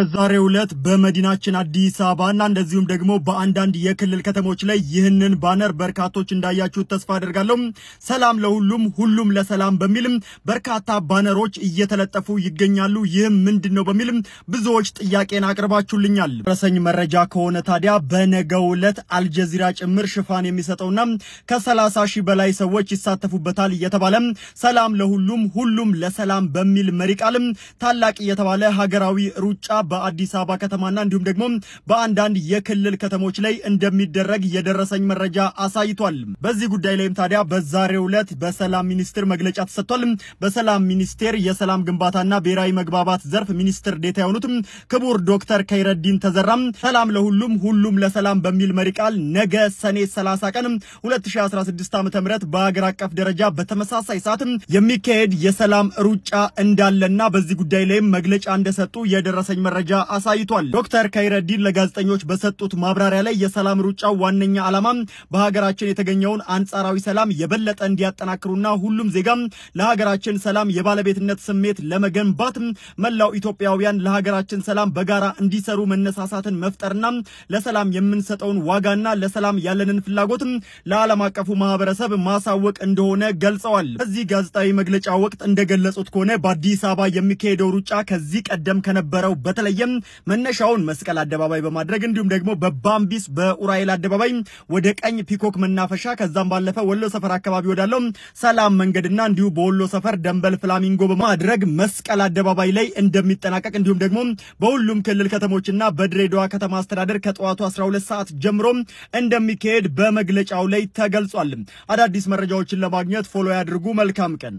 በዛሬ ዕለት በመዲናችን አዲስ አበባና እንደዚሁም ደግሞ በአንዳንድ የክልል ከተሞች ላይ ይህንን ባነር በርካቶች እንዳያችሁት ተስፋ አደርጋለሁ። ሰላም ለሁሉም ሁሉም ለሰላም በሚልም በርካታ ባነሮች እየተለጠፉ ይገኛሉ። ይህም ምንድን ነው በሚልም ብዙዎች ጥያቄን አቅርባችሁልኛል። ረሰኝ መረጃ ከሆነ ታዲያ በነገው ዕለት አልጀዚራ ጭምር ሽፋን የሚሰጠውና ከሰላሳ ሺህ በላይ ሰዎች ይሳተፉበታል እየተባለ ሰላም ለሁሉም ሁሉም ለሰላም በሚል መሪ ቃልም ታላቅ እየተባለ ሀገራዊ ሩጫ በአዲስ አበባ ከተማና እንዲሁም ደግሞ በአንዳንድ የክልል ከተሞች ላይ እንደሚደረግ የደረሰኝ መረጃ አሳይቷል። በዚህ ጉዳይ ላይም ታዲያ በዛሬው ዕለት በሰላም ሚኒስቴር መግለጫ ተሰጥቷል። በሰላም ሚኒስቴር የሰላም ግንባታና ብሔራዊ መግባባት ዘርፍ ሚኒስትር ዴታ የሆኑት ክቡር ዶክተር ከይረዲን ተዘራም ሰላም ለሁሉም ሁሉም ለሰላም በሚል መሪ ቃል ነገ ሰኔ 30 ቀን 2016 ዓ.ም በሀገር አቀፍ ደረጃ በተመሳሳይ ሰዓት የሚካሄድ የሰላም ሩጫ እንዳለና በዚህ ጉዳይ ላይም መግለጫ እንደሰጡ የደረሰኝ መረጃ መረጃ አሳይቷል። ዶክተር ከይረዲን ለጋዜጠኞች በሰጡት ማብራሪያ ላይ የሰላም ሩጫው ዋነኛ ዓላማ በሀገራችን የተገኘውን አንጻራዊ ሰላም የበለጠ እንዲያጠናክሩና ሁሉም ዜጋም ለሀገራችን ሰላም የባለቤትነት ስሜት ለመገንባት መላው ኢትዮጵያውያን ለሀገራችን ሰላም በጋራ እንዲሰሩ መነሳሳትን መፍጠርና ለሰላም የምንሰጠውን ዋጋና ለሰላም ያለንን ፍላጎት ለዓለም አቀፉ ማህበረሰብ ማሳወቅ እንደሆነ ገልጸዋል። በዚህ ጋዜጣዊ መግለጫ ወቅት እንደገለጹት ከሆነ በአዲስ አበባ የሚካሄደው ሩጫ ከዚህ ቀደም ከነበረው በተለ በተለየም መነሻውን መስቀል አደባባይ በማድረግ እንዲሁም ደግሞ በባምቢስ በኡራኤል አደባባይ ወደ ቀኝ ፒኮክ መናፈሻ ከዛም ባለፈ ወሎ ሰፈር አካባቢ ወዳለው ሰላም መንገድና እንዲሁ በወሎ ሰፈር ደንበል ፍላሚንጎ በማድረግ መስቀል አደባባይ ላይ እንደሚጠናቀቅ እንዲሁም ደግሞ በሁሉም ክልል ከተሞችና በድሬዳዋ ከተማ አስተዳደር ከጠዋቱ 12 ሰዓት ጀምሮ እንደሚካሄድ በመግለጫው ላይ ተገልጿል። አዳዲስ መረጃዎችን ለማግኘት ፎሎ ያድርጉ። መልካም ቀን